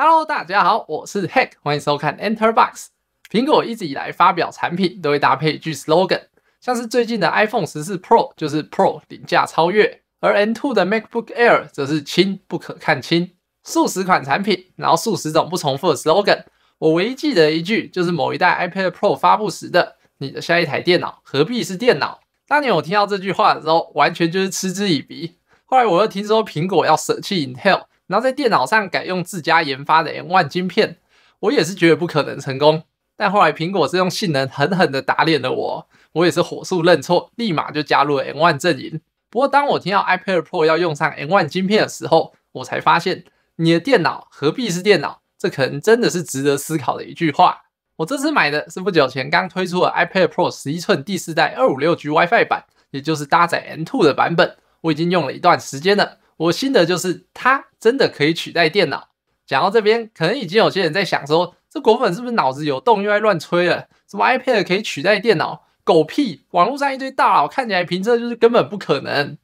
Hello，大家好，我是 Hack，欢迎收看 Enterbox。苹果一直以来发表产品都会搭配一句 slogan，像是最近的 iPhone 十四 Pro 就是 Pro 顶价超越，而 N two 的 MacBook Air 则是轻不可看清。数十款产品，然后数十种不重复的 slogan，我唯一记得一句就是某一代 iPad Pro 发布时的“你的下一台电脑何必是电脑”。当年我听到这句话的时候，完全就是嗤之以鼻。后来我又听说苹果要舍弃 Intel。然后在电脑上改用自家研发的 M One 片，我也是觉得不可能成功。但后来苹果是用性能狠狠的打脸了我，我也是火速认错，立马就加入了 M One 阵营。不过当我听到 iPad Pro 要用上 M One 片的时候，我才发现你的电脑何必是电脑？这可能真的是值得思考的一句话。我这次买的是不久前刚推出的 iPad Pro 十一寸第四代二五六 G WiFi 版，也就是搭载 M Two 的版本。我已经用了一段时间了。我心得就是它真的可以取代电脑。讲到这边，可能已经有些人在想说，这果粉是不是脑子有洞又爱乱吹了？什么 iPad 可以取代电脑？狗屁！网络上一堆大佬看起来评测就是根本不可能。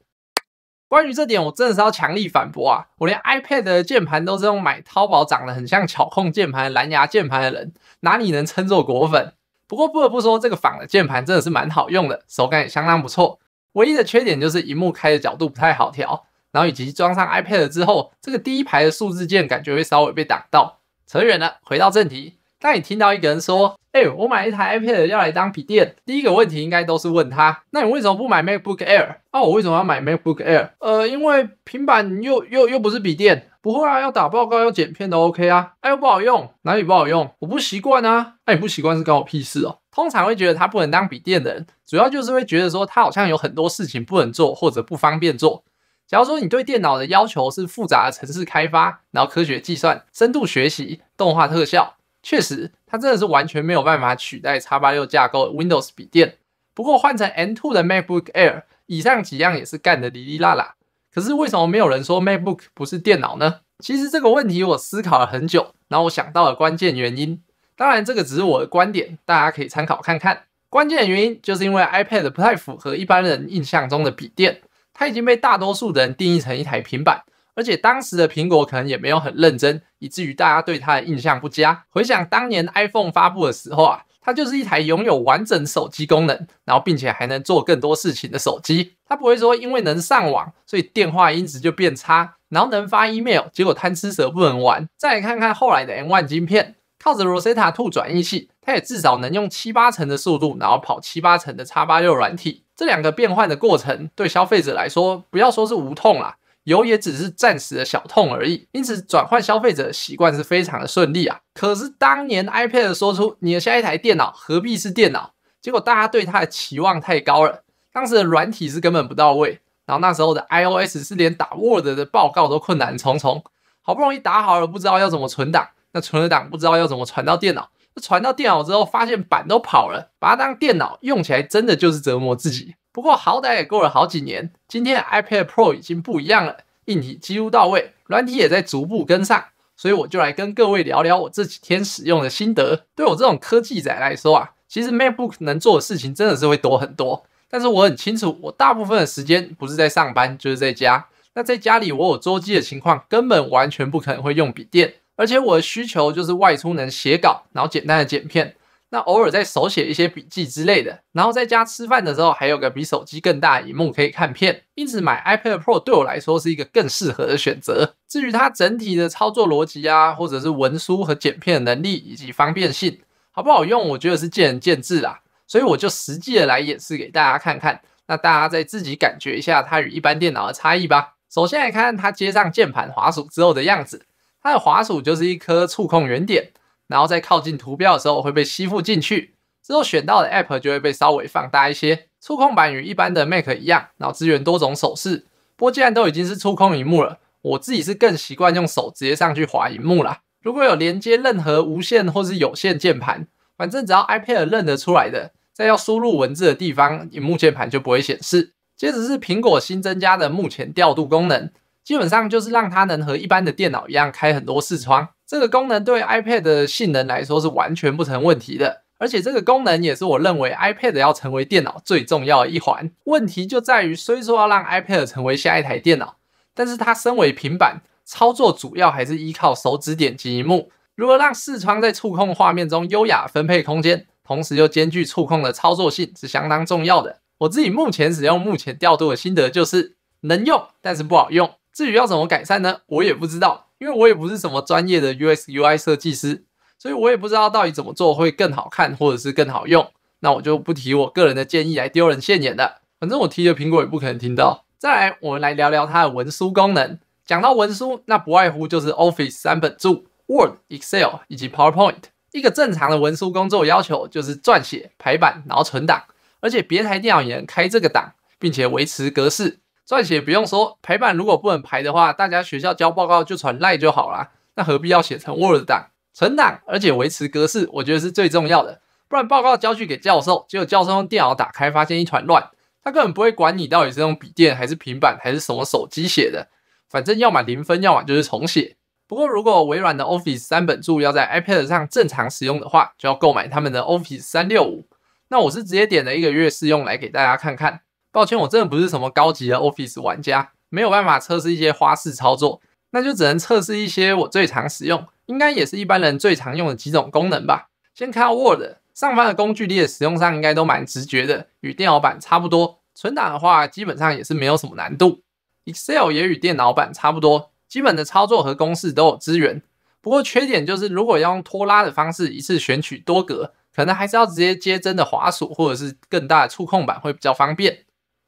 关于这点，我真的是要强力反驳啊！我连 iPad 的键盘都是用买淘宝长得很像巧控键盘蓝牙键盘的人，哪里能称作果粉？不过不得不说，这个仿的键盘真的是蛮好用的，手感也相当不错。唯一的缺点就是屏幕开的角度不太好调。然后以及装上 iPad 之后，这个第一排的数字键感觉会稍微被挡到。扯远了，回到正题。当你听到一个人说：“哎，我买一台 iPad 要来当笔电。”第一个问题应该都是问他：“那你为什么不买 MacBook Air？”“ 那我为什么要买 MacBook Air？”“ 呃，因为平板又又又不是笔电，不会啊，要打报告、要剪片都 OK 啊。”“哎，不好用，哪里不好用？我不习惯啊。”“哎，不习惯是关我屁事哦。”通常会觉得它不能当笔电的人，主要就是会觉得说它好像有很多事情不能做或者不方便做。假如说你对电脑的要求是复杂程式开发，然后科学计算、深度学习、动画特效，确实它真的是完全没有办法取代叉八六架构 Windows 笔电。不过换成 M2 的 MacBook Air，以上几样也是干得哩哩啦啦。可是为什么没有人说 MacBook 不是电脑呢？其实这个问题我思考了很久，然后我想到了关键原因，当然这个只是我的观点，大家可以参考看看。关键的原因就是因为 iPad 不太符合一般人印象中的笔电。它已经被大多数人定义成一台平板，而且当时的苹果可能也没有很认真，以至于大家对它的印象不佳。回想当年 iPhone 发布的时候啊，它就是一台拥有完整手机功能，然后并且还能做更多事情的手机。它不会说因为能上网，所以电话音质就变差；然后能发 email，结果贪吃蛇不能玩。再来看看后来的 M1 芯片，靠着 Rosetta 2转译器，它也至少能用七八成的速度，然后跑七八成的 x86 软体。这两个变换的过程对消费者来说，不要说是无痛啦，有也只是暂时的小痛而已。因此，转换消费者的习惯是非常的顺利啊。可是当年 iPad 说出你的下一台电脑何必是电脑，结果大家对它的期望太高了，当时的软体是根本不到位，然后那时候的 iOS 是连打 Word 的报告都困难重重，好不容易打好了不知道要怎么存档，那存了档不知道要怎么传到电脑。传到电脑之后，发现板都跑了，把它当电脑用起来，真的就是折磨自己。不过好歹也过了好几年，今天的 iPad Pro 已经不一样了，硬体几乎到位，软体也在逐步跟上，所以我就来跟各位聊聊我这几天使用的心得。对我这种科技仔来说啊，其实 MacBook 能做的事情真的是会多很多，但是我很清楚，我大部分的时间不是在上班，就是在家。那在家里我有桌机的情况，根本完全不可能会用笔电。而且我的需求就是外出能写稿，然后简单的剪片，那偶尔在手写一些笔记之类的，然后在家吃饭的时候还有个比手机更大荧幕可以看片，因此买 iPad Pro 对我来说是一个更适合的选择。至于它整体的操作逻辑啊，或者是文书和剪片的能力以及方便性，好不好用，我觉得是见仁见智啦。所以我就实际的来演示给大家看看，那大家再自己感觉一下它与一般电脑的差异吧。首先来看它接上键盘滑鼠之后的样子。它的滑鼠就是一颗触控圆点，然后在靠近图标的时候会被吸附进去，之后选到的 App 就会被稍微放大一些。触控板与一般的 Mac 一样，然后支援多种手势。不过既然都已经是触控屏幕了，我自己是更习惯用手直接上去滑屏幕啦。如果有连接任何无线或是有线键盘，反正只要 iPad 认得出来的，在要输入文字的地方，屏幕键盘就不会显示。接着是苹果新增加的目前调度功能。基本上就是让它能和一般的电脑一样开很多视窗，这个功能对 iPad 的性能来说是完全不成问题的。而且这个功能也是我认为 iPad 要成为电脑最重要的一环。问题就在于，虽说要让 iPad 成为下一台电脑，但是它身为平板，操作主要还是依靠手指点击屏幕。如何让视窗在触控画面中优雅分配空间，同时又兼具触控的操作性，是相当重要的。我自己目前使用目前调度的心得就是，能用，但是不好用。至于要怎么改善呢？我也不知道，因为我也不是什么专业的 USUI 设计师，所以我也不知道到底怎么做会更好看，或者是更好用。那我就不提我个人的建议来丢人现眼的，反正我提的苹果也不可能听到。再来，我们来聊聊它的文书功能。讲到文书，那不外乎就是 Office 三本柱、Word、Excel 以及 PowerPoint。一个正常的文书工作要求就是撰写、排版，然后存档，而且别台电脑也能开这个档，并且维持格式。撰写不用说，排版如果不能排的话，大家学校交报告就传赖就好啦。那何必要写成 Word 档、存档，而且维持格式？我觉得是最重要的。不然报告交去给教授，结果教授用电脑打开，发现一团乱，他根本不会管你到底是用笔电还是平板还是什么手机写的。反正要么零分，要么就是重写。不过如果微软的 Office 三本柱要在 iPad 上正常使用的话，就要购买他们的 Office 三六五。那我是直接点了一个月试用来给大家看看。抱歉，我真的不是什么高级的 Office 玩家，没有办法测试一些花式操作，那就只能测试一些我最常使用，应该也是一般人最常用的几种功能吧。先看 Word 上方的工具列使用上应该都蛮直觉的，与电脑版差不多。存档的话基本上也是没有什么难度。Excel 也与电脑版差不多，基本的操作和公式都有支援。不过缺点就是如果要用拖拉的方式一次选取多格，可能还是要直接接真的滑鼠或者是更大的触控板会比较方便。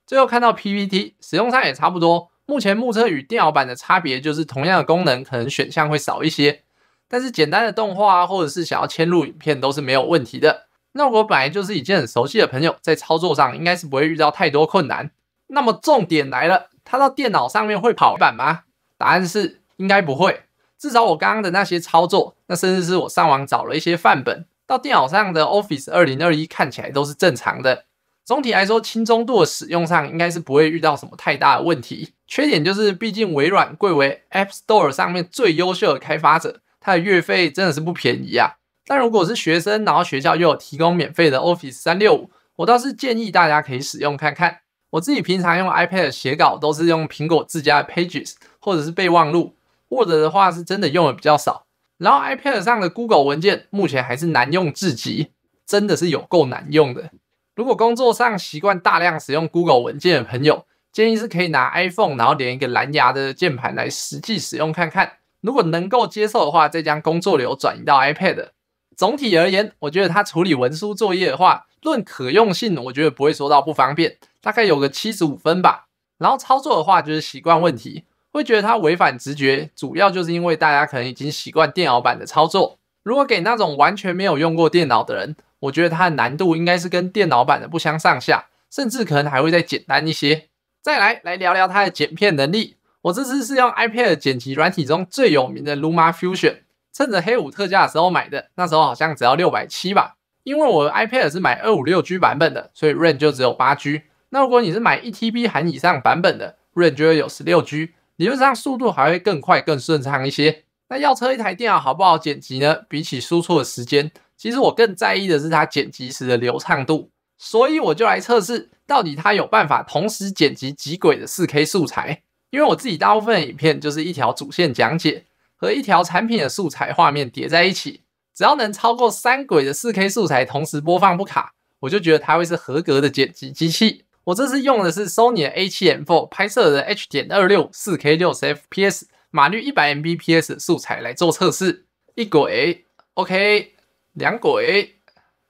最后看到 PPT，使用上也差不多。目前目测与电脑版的差别就是，同样的功能可能选项会少一些。但是简单的动画或者是想要嵌入影片都是没有问题的。那我本来就是已经很熟悉的朋友，在操作上应该是不会遇到太多困难。那么重点来了，它到电脑上面会跑版吗？答案是应该不会。至少我刚刚的那些操作，那甚至是我上网找了一些范本，到电脑上的 Office 二零二一看起来都是正常的。总体来说，轻中度的使用上应该是不会遇到什么太大的问题。缺点就是，毕竟微软贵为 App Store 上面最优秀的开发者，它的月费真的是不便宜啊。但如果是学生，然后学校又有提供免费的 Office 三六五，我倒是建议大家可以使用看看。我自己平常用 iPad 写稿，都是用苹果自家的 Pages，或者是备忘录。Word 的话，是真的用的比较少。然后 iPad 上的 Google 文件，目前还是难用至极，真的是有够难用的。如果工作上习惯大量使用 Google 文件的朋友，建议是可以拿 iPhone，然后连一个蓝牙的键盘来实际使用看看。如果能够接受的话，再将工作流转移到 iPad。总体而言，我觉得它处理文书作业的话，论可用性，我觉得不会说到不方便，大概有个七十五分吧。然后操作的话，就是习惯问题，会觉得它违反直觉，主要就是因为大家可能已经习惯电脑版的操作。如果给那种完全没有用过电脑的人，我觉得它的难度应该是跟电脑版的不相上下，甚至可能还会再简单一些。再来来聊聊它的剪片能力。我这次是用 iPad 剪辑软体中最有名的 Luma Fusion，趁着黑五特价的时候买的，那时候好像只要六百七吧。因为我的 iPad 是买二五六 G 版本的，所以 RAM 就只有八 G。那如果你是买一 TB 含以上版本的，RAM 就会有十六 G，理论上速度还会更快更顺畅一些。那要车一台电脑好不好剪辑呢？比起输出的时间。其实我更在意的是它剪辑时的流畅度，所以我就来测试，到底它有办法同时剪辑几轨的 4K 素材？因为我自己大部分影片就是一条主线讲解和一条产品的素材画面叠在一起，只要能超过三轨的 4K 素材同时播放不卡，我就觉得它会是合格的剪辑机器。我这次用的是 Sony 的 a 7 i 4拍摄的 H.264K60fps 码率 100Mbps 素材来做测试，一轨 OK。两轨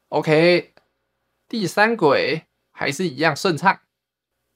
，OK，第三轨还是一样顺畅。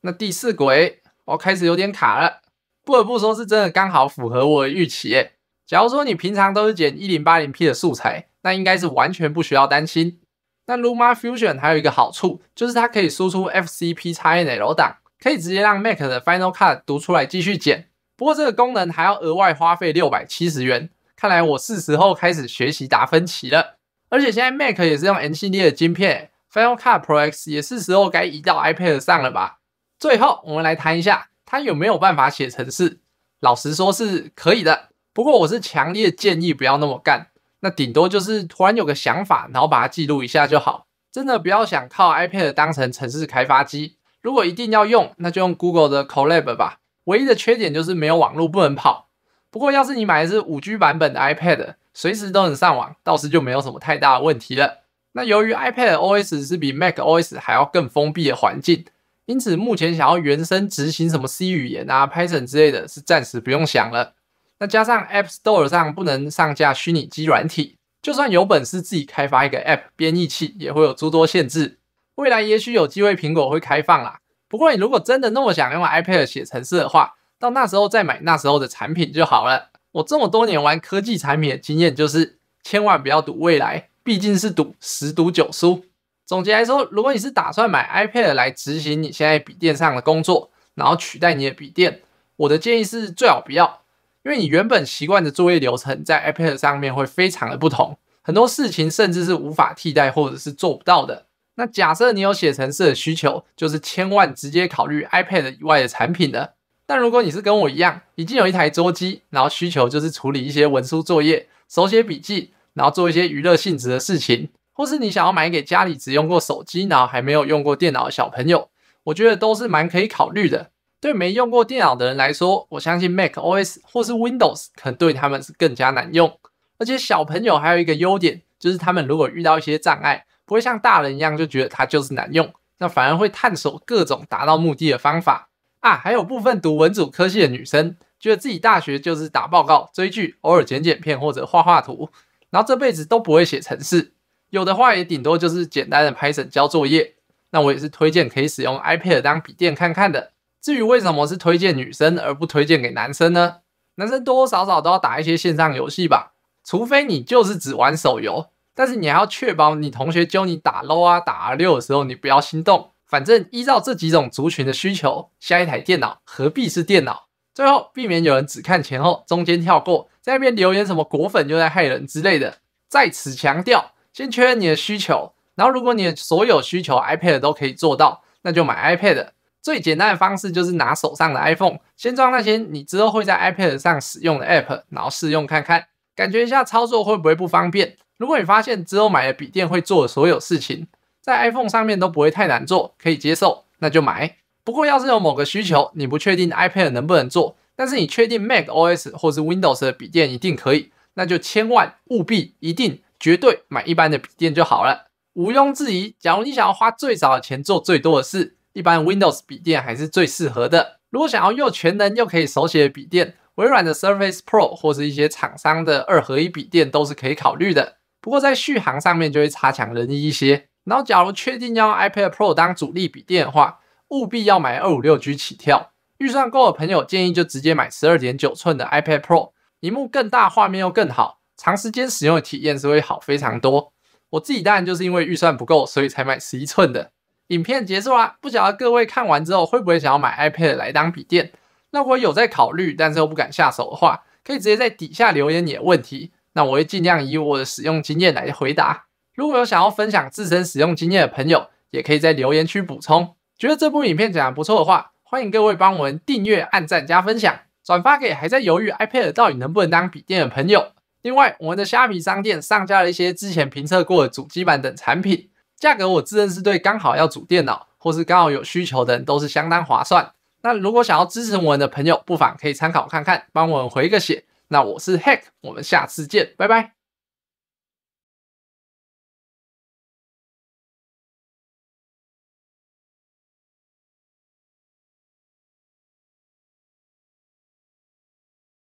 那第四轨，我开始有点卡了。不得不说是真的刚好符合我的预期。诶。假如说你平常都是剪一零八零 P 的素材，那应该是完全不需要担心。那 Lumafusion 还有一个好处，就是它可以输出 FCP 叉 NL 档，可以直接让 Mac 的 Final Cut 读出来继续剪。不过这个功能还要额外花费六百七十元。看来我是时候开始学习达芬奇了。而且现在 Mac 也是用 M 系列的芯片，Final Cut Pro X 也是时候该移到 iPad 上了吧？最后我们来谈一下，它有没有办法写程式？老实说是可以的，不过我是强烈建议不要那么干。那顶多就是突然有个想法，然后把它记录一下就好。真的不要想靠 iPad 当成程式开发机。如果一定要用，那就用 Google 的 Colab 吧。唯一的缺点就是没有网络不能跑。不过要是你买的是 5G 版本的 iPad。随时都能上网，到时就没有什么太大的问题了。那由于 iPad OS 是比 Mac OS 还要更封闭的环境，因此目前想要原生执行什么 C 语言啊、Python 之类的，是暂时不用想了。那加上 App Store 上不能上架虚拟机软体，就算有本事自己开发一个 App 编译器，也会有诸多限制。未来也许有机会苹果会开放啦。不过你如果真的那么想用 iPad 写程式的话，到那时候再买那时候的产品就好了。我这么多年玩科技产品的经验就是，千万不要赌未来，毕竟是赌十赌九输。总结来说，如果你是打算买 iPad 来执行你现在笔电上的工作，然后取代你的笔电，我的建议是最好不要，因为你原本习惯的作业流程在 iPad 上面会非常的不同，很多事情甚至是无法替代或者是做不到的。那假设你有写程式的需求，就是千万直接考虑 iPad 以外的产品了。但如果你是跟我一样，已经有一台桌机，然后需求就是处理一些文书作业、手写笔记，然后做一些娱乐性质的事情，或是你想要买给家里只用过手机，然后还没有用过电脑的小朋友，我觉得都是蛮可以考虑的。对没用过电脑的人来说，我相信 Mac OS 或是 Windows 可能对他们是更加难用。而且小朋友还有一个优点，就是他们如果遇到一些障碍，不会像大人一样就觉得它就是难用，那反而会探索各种达到目的的方法。啊，还有部分读文组科系的女生，觉得自己大学就是打报告、追剧，偶尔剪剪片或者画画图，然后这辈子都不会写程式。有的话也顶多就是简单的 Python 交作业。那我也是推荐可以使用 iPad 当笔电看看的。至于为什么是推荐女生而不推荐给男生呢？男生多多少少都要打一些线上游戏吧，除非你就是只玩手游。但是你还要确保你同学教你打 Low 啊打 R 六的时候，你不要心动。反正依照这几种族群的需求，下一台电脑何必是电脑？最后避免有人只看前后，中间跳过，在那边留言什么果粉又在害人之类的，在此强调，先确认你的需求，然后如果你的所有需求 iPad 都可以做到，那就买 iPad。最简单的方式就是拿手上的 iPhone 先装那些你之后会在 iPad 上使用的 App，然后试用看看，感觉一下操作会不会不方便。如果你发现之后买的笔电会做的所有事情。在 iPhone 上面都不会太难做，可以接受，那就买。不过要是有某个需求，你不确定 iPad 能不能做，但是你确定 Mac OS 或是 Windows 的笔电一定可以，那就千万务必一定绝对买一般的笔电就好了。毋庸置疑，假如你想要花最少的钱做最多的事，一般 Windows 笔电还是最适合的。如果想要又全能又可以手写的笔电，微软的 Surface Pro 或是一些厂商的二合一笔电都是可以考虑的。不过在续航上面就会差强人意一些。然后，假如确定要用 iPad Pro 当主力笔电的话，务必要买二五六 G 起跳。预算够的朋友建议就直接买十二点九寸的 iPad Pro，屏幕更大，画面又更好，长时间使用的体验是会好非常多。我自己当然就是因为预算不够，所以才买十一寸的。影片结束啦，不晓得各位看完之后会不会想要买 iPad 来当笔电？那我有在考虑，但是又不敢下手的话，可以直接在底下留言你的问题，那我会尽量以我的使用经验来回答。如果有想要分享自身使用经验的朋友，也可以在留言区补充。觉得这部影片讲得不错的话，欢迎各位帮我们订阅、按赞、加分享、转发给还在犹豫 iPad 到底能不能当笔电的朋友。另外，我们的虾皮商店上架了一些之前评测过的主机板等产品，价格我自认是对刚好要组电脑或是刚好有需求的人都是相当划算。那如果想要支持我们的朋友，不妨可以参考看看，帮我们回个血。那我是 Hack，我们下次见，拜拜。